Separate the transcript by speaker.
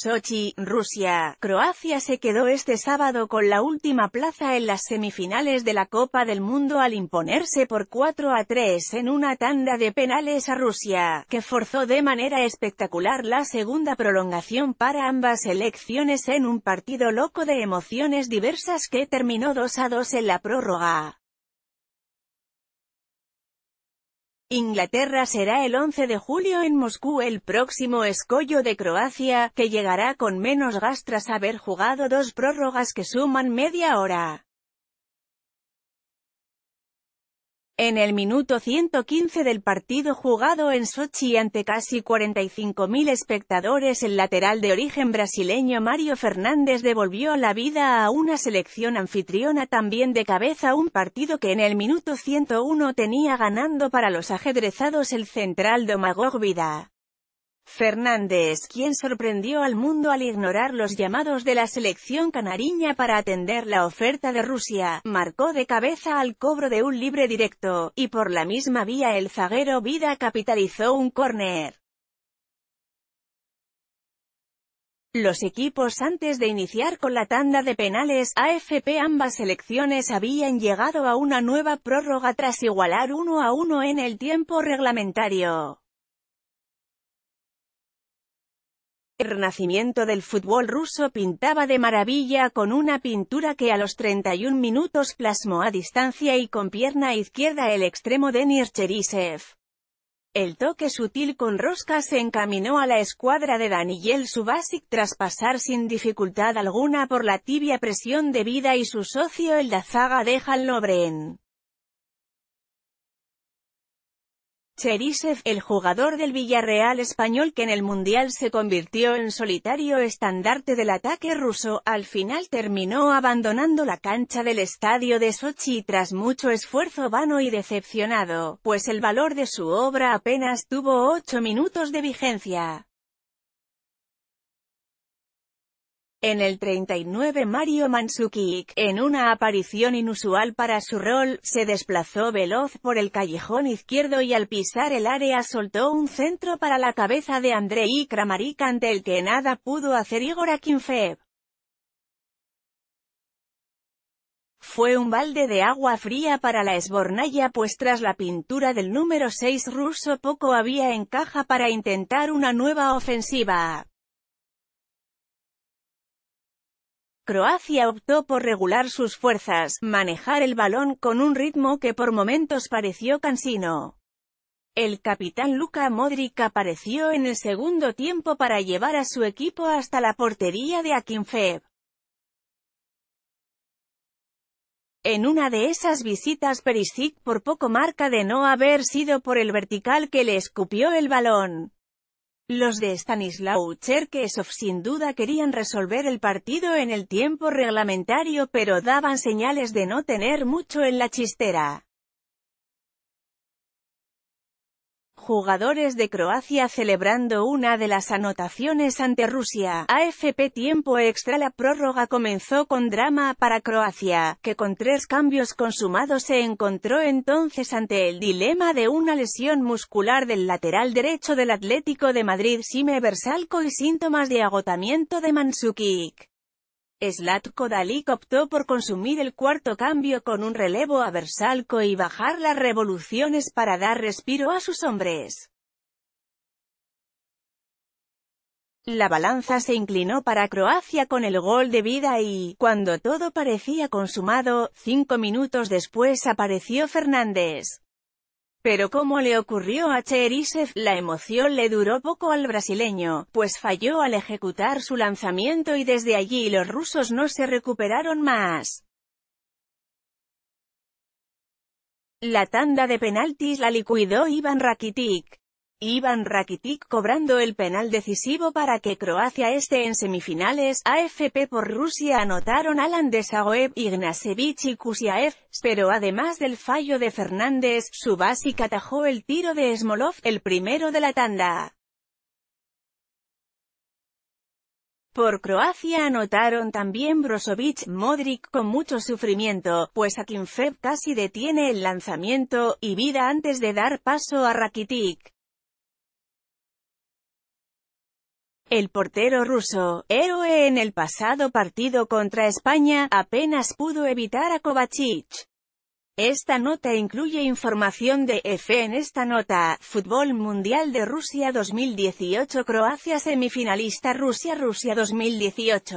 Speaker 1: Sochi, Rusia. Croacia se quedó este sábado con la última plaza en las semifinales de la Copa del Mundo al imponerse por 4 a 3 en una tanda de penales a Rusia, que forzó de manera espectacular la segunda prolongación para ambas elecciones en un partido loco de emociones diversas que terminó 2 a 2 en la prórroga. Inglaterra será el 11 de julio en Moscú el próximo escollo de Croacia, que llegará con menos gas tras haber jugado dos prórrogas que suman media hora. En el minuto 115 del partido jugado en Sochi ante casi 45.000 espectadores el lateral de origen brasileño Mario Fernández devolvió la vida a una selección anfitriona también de cabeza un partido que en el minuto 101 tenía ganando para los ajedrezados el central Domagoj Vida. Fernández quien sorprendió al mundo al ignorar los llamados de la selección canariña para atender la oferta de Rusia, marcó de cabeza al cobro de un libre directo, y por la misma vía el zaguero Vida capitalizó un córner. Los equipos antes de iniciar con la tanda de penales AFP ambas selecciones habían llegado a una nueva prórroga tras igualar 1 a 1 en el tiempo reglamentario. El renacimiento del fútbol ruso pintaba de maravilla con una pintura que a los 31 minutos plasmó a distancia y con pierna izquierda el extremo de Cherisev. El toque sutil con rosca se encaminó a la escuadra de Daniel Subasic tras pasar sin dificultad alguna por la tibia presión de vida y su socio el Dazaga dejan Lobren. Cherisev, el jugador del Villarreal español que en el Mundial se convirtió en solitario estandarte del ataque ruso, al final terminó abandonando la cancha del estadio de Sochi tras mucho esfuerzo vano y decepcionado, pues el valor de su obra apenas tuvo ocho minutos de vigencia. En el 39 Mario Mandzukic, en una aparición inusual para su rol, se desplazó veloz por el callejón izquierdo y al pisar el área soltó un centro para la cabeza de Andrei Kramarik ante el que nada pudo hacer Igor Akinfeev. Fue un balde de agua fría para la esbornalla pues tras la pintura del número 6 ruso poco había encaja para intentar una nueva ofensiva. Croacia optó por regular sus fuerzas, manejar el balón con un ritmo que por momentos pareció cansino. El capitán Luka Modric apareció en el segundo tiempo para llevar a su equipo hasta la portería de Akinfev. En una de esas visitas Perisic por poco marca de no haber sido por el vertical que le escupió el balón. Los de Stanislaw Cherkesov sin duda querían resolver el partido en el tiempo reglamentario pero daban señales de no tener mucho en la chistera. jugadores de Croacia celebrando una de las anotaciones ante Rusia. AFP tiempo extra La prórroga comenzó con drama para Croacia, que con tres cambios consumados se encontró entonces ante el dilema de una lesión muscular del lateral derecho del Atlético de Madrid Sime Versalco y síntomas de agotamiento de Mansukic. Slatko Dalik optó por consumir el cuarto cambio con un relevo a Versalco y bajar las revoluciones para dar respiro a sus hombres. La balanza se inclinó para Croacia con el gol de vida y, cuando todo parecía consumado, cinco minutos después apareció Fernández. Pero como le ocurrió a Cherisev, la emoción le duró poco al brasileño, pues falló al ejecutar su lanzamiento y desde allí los rusos no se recuperaron más. La tanda de penaltis la liquidó Ivan Rakitic. Ivan Rakitic cobrando el penal decisivo para que Croacia esté en semifinales, AFP por Rusia anotaron Alan Desagoev, Ignasevich y Kusiaev, pero además del fallo de Fernández, básica atajó el tiro de Smolov, el primero de la tanda. Por Croacia anotaron también Brozovic, Modric con mucho sufrimiento, pues Akinfev casi detiene el lanzamiento, y vida antes de dar paso a Rakitic. El portero ruso, héroe en el pasado partido contra España, apenas pudo evitar a Kovacic. Esta nota incluye información de EFE En esta nota, Fútbol Mundial de Rusia 2018 Croacia semifinalista Rusia Rusia 2018